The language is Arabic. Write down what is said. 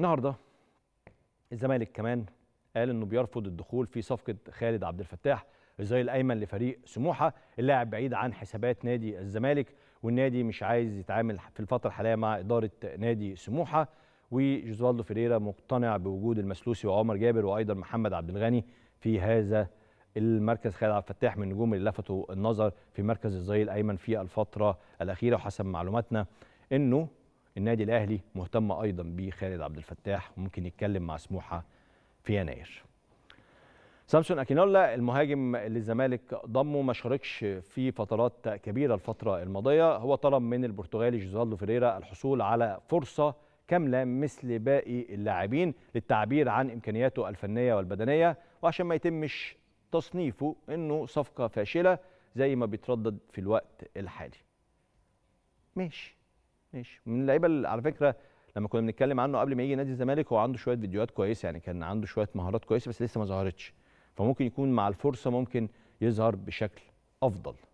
النهارده الزمالك كمان قال انه بيرفض الدخول في صفقه خالد عبد الفتاح الظهير الايمن لفريق سموحه اللاعب بعيد عن حسابات نادي الزمالك والنادي مش عايز يتعامل في الفتره الحاليه مع اداره نادي سموحه وجوزوالدو فيريرا مقتنع بوجود المسلوسي وعمر جابر وايضا محمد عبد الغني في هذا المركز خالد عبد الفتاح من النجوم اللي لفتوا النظر في مركز الظهير الايمن في الفتره الاخيره وحسب معلوماتنا انه النادي الاهلي مهتم ايضا بخالد عبد الفتاح وممكن يتكلم مع سموحه في يناير سامسون اكينولا المهاجم اللي الزمالك ضمه ما شاركش في فترات كبيره الفتره الماضيه هو طلب من البرتغالي جوزالدو فيريرا الحصول على فرصه كامله مثل باقي اللاعبين للتعبير عن امكانياته الفنيه والبدنيه وعشان ما يتمش تصنيفه انه صفقه فاشله زي ما بيتردد في الوقت الحالي ماشي ماشي من اللعيبه على فكره لما كنا بنتكلم عنه قبل ما يجي نادي الزمالك هو عنده شويه فيديوهات كويسه يعني كان عنده شويه مهارات كويسه بس لسه ما ظهرتش فممكن يكون مع الفرصه ممكن يظهر بشكل افضل